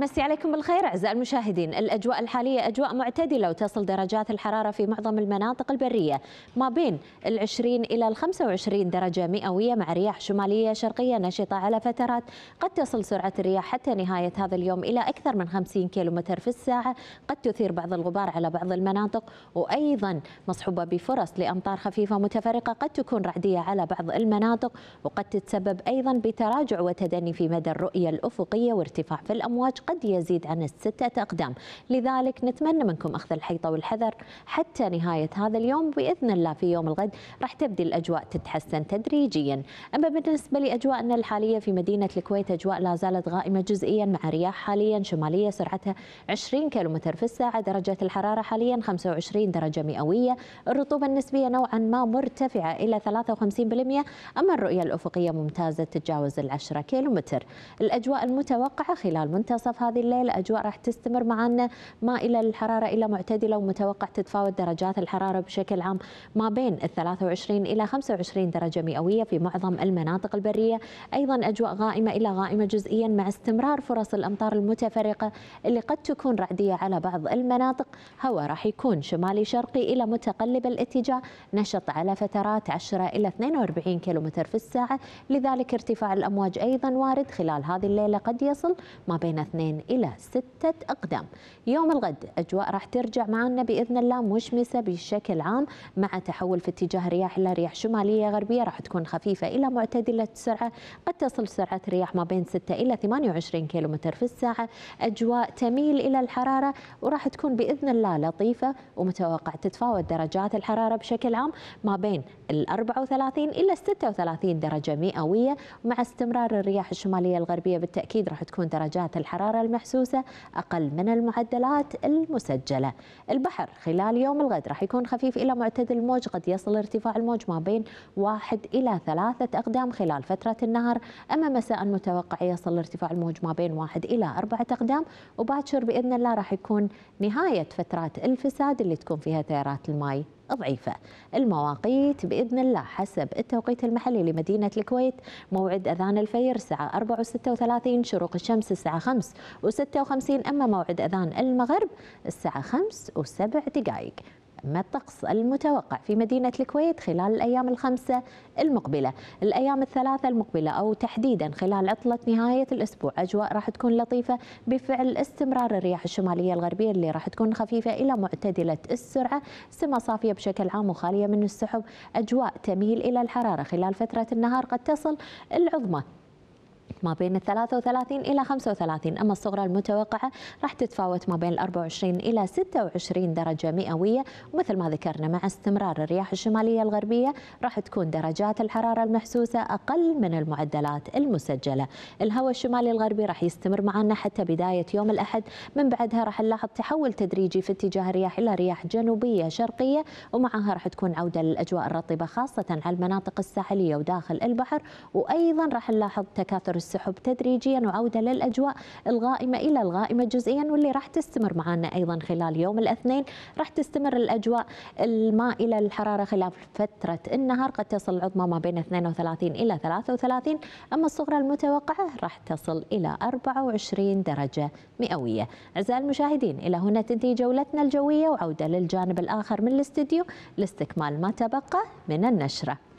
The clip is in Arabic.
مسي عليكم بالخير أعزائي المشاهدين الأجواء الحالية أجواء معتدلة وتصل درجات الحرارة في معظم المناطق البرية ما بين ال 20 إلى ال 25 درجة مئوية مع رياح شمالية شرقية نشطة على فترات قد تصل سرعة الرياح حتى نهاية هذا اليوم إلى أكثر من 50 كيلومتر في الساعة قد تثير بعض الغبار على بعض المناطق وأيضا مصحوبة بفرص لأمطار خفيفة متفرقة قد تكون رعدية على بعض المناطق وقد تتسبب أيضا بتراجع وتدني في مدى الرؤية الأفقية وارتفاع في الأمواج قد يزيد عن الستة أقدام لذلك نتمنى منكم أخذ الحيطة والحذر حتى نهاية هذا اليوم بإذن الله في يوم الغد راح تبدي الأجواء تتحسن تدريجيا أما بالنسبة لأجواءنا الحالية في مدينة الكويت أجواء لا زالت غائمة جزئيا مع رياح حاليا شمالية سرعتها 20 كيلومتر في الساعة درجة الحرارة حاليا 25 درجة مئوية الرطوبة النسبية نوعا ما مرتفعة إلى 53% أما الرؤية الأفقية ممتازة تتجاوز العشرة كيلومتر الأجواء المتوقعة خلال منتصف هذه الليلة أجواء راح تستمر معنا ما إلى الحرارة إلى معتدلة ومتوقع تتفاوت درجات الحرارة بشكل عام ما بين 23 إلى 25 درجة مئوية في معظم المناطق البرية أيضا أجواء غائمة إلى غائمة جزئيا مع استمرار فرص الأمطار المتفرقة اللي قد تكون رعدية على بعض المناطق هواء راح يكون شمالي شرقي إلى متقلب الاتجاه نشط على فترات 10 إلى 42 كيلومتر في الساعة لذلك ارتفاع الأمواج أيضا وارد خلال هذه الليلة قد يصل ما بين 2 من إلى ستة أقدام يوم الغد أجواء راح ترجع معنا بإذن الله مشمسة بشكل عام مع تحول في اتجاه رياح إلى رياح شمالية غربية راح تكون خفيفة إلى معتدلة السرعة قد تصل سرعة رياح ما بين 6 إلى 28 كيلومتر في الساعة أجواء تميل إلى الحرارة وراح تكون بإذن الله لطيفة ومتوقع تتفاوت درجات الحرارة بشكل عام ما بين ال 34 إلى 36 درجة مئوية مع استمرار الرياح الشمالية الغربية بالتأكيد راح تكون درجات الحرارة المحسوسة أقل من المعدلات المسجلة البحر خلال يوم الغد راح يكون خفيف إلى معتدل الموج قد يصل ارتفاع الموج ما بين واحد إلى ثلاثة أقدام خلال فترة النهار أما مساء متوقع يصل ارتفاع الموج ما بين واحد إلى أربعة أقدام وباكر بإذن الله راح يكون نهاية فترات الفساد اللي تكون فيها تيارات الماي ضعيفة المواقيت بإذن الله حسب التوقيت المحلي لمدينة الكويت موعد أذان الفير الساعة 4 و36 شروق الشمس الساعة 5 و56 أما موعد أذان المغرب الساعة 5 و7 دقائق أما الطقس المتوقع في مدينة الكويت خلال الأيام الخمسة المقبلة الأيام الثلاثة المقبلة أو تحديدا خلال عطلة نهاية الأسبوع أجواء راح تكون لطيفة بفعل استمرار الرياح الشمالية الغربية اللي راح تكون خفيفة إلى معتدلة السرعة سما صافية بشكل عام وخالية من السحب أجواء تميل إلى الحرارة خلال فترة النهار قد تصل العظمى ما بين ال 33 إلى 35 أما الصغرى المتوقعة راح تتفاوت ما بين ال 24 إلى 26 درجة مئوية ومثل ما ذكرنا مع استمرار الرياح الشمالية الغربية راح تكون درجات الحرارة المحسوسة أقل من المعدلات المسجلة الهواء الشمالي الغربي راح يستمر معنا حتى بداية يوم الأحد من بعدها راح نلاحظ تحول تدريجي في اتجاه الرياح إلى رياح جنوبية شرقية ومعها راح تكون عودة للأجواء الرطبة خاصة على المناطق الساحلية وداخل البحر وأيضا راح نلاحظ تكاثر السحب تدريجيا وعودة للأجواء الغائمة إلى الغائمة جزئيا واللي راح تستمر معنا أيضا خلال يوم الاثنين راح تستمر الأجواء المائلة للحرارة خلال فترة النهار قد تصل العظمى ما بين 32 إلى 33 أما الصغرى المتوقعة راح تصل إلى 24 درجة مئوية أعزائي المشاهدين إلى هنا تنتهي جولتنا الجوية وعودة للجانب الآخر من الاستديو لاستكمال ما تبقى من النشره